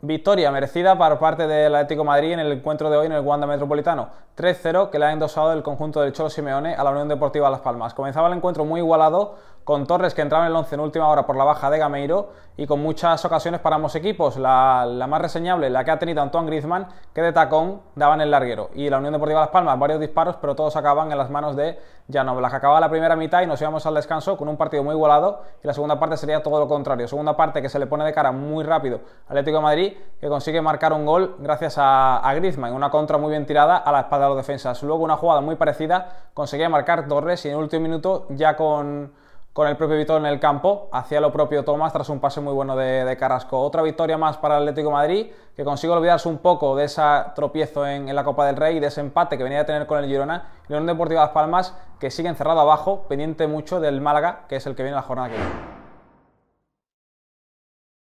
Victoria merecida por parte del Atlético Madrid en el encuentro de hoy en el Wanda Metropolitano. 3-0 que le ha endosado el conjunto del Cholo Simeone a la Unión Deportiva Las Palmas. Comenzaba el encuentro muy igualado con Torres que entraba en el 11 en última hora por la baja de Gameiro y con muchas ocasiones para ambos equipos. La, más reseñable, la que ha tenido Antoine Griezmann, que de tacón daba en el larguero. Y la Unión Deportiva Las Palmas, varios disparos, pero todos acaban en las manos de Janoblas que Acababa la primera mitad y nos íbamos al descanso con un partido muy igualado y la segunda parte sería todo lo contrario. Segunda parte que se le pone de cara muy rápido Atlético de Madrid, que consigue marcar un gol gracias a, a Griezmann, una contra muy bien tirada a la espalda de los defensas. Luego una jugada muy parecida conseguía marcar Torres y en el último minuto ya con con el propio Vitor en el campo. Hacía lo propio Tomás tras un pase muy bueno de, Carrasco. Otra victoria más para el Atlético de Madrid, que consigue olvidarse un poco de ese tropiezo en, la Copa del Rey y de ese empate que venía a tener con el Girona. Y un Deportivo Las Palmas, que sigue encerrado abajo, pendiente mucho del Málaga, que es el que viene la jornada que viene.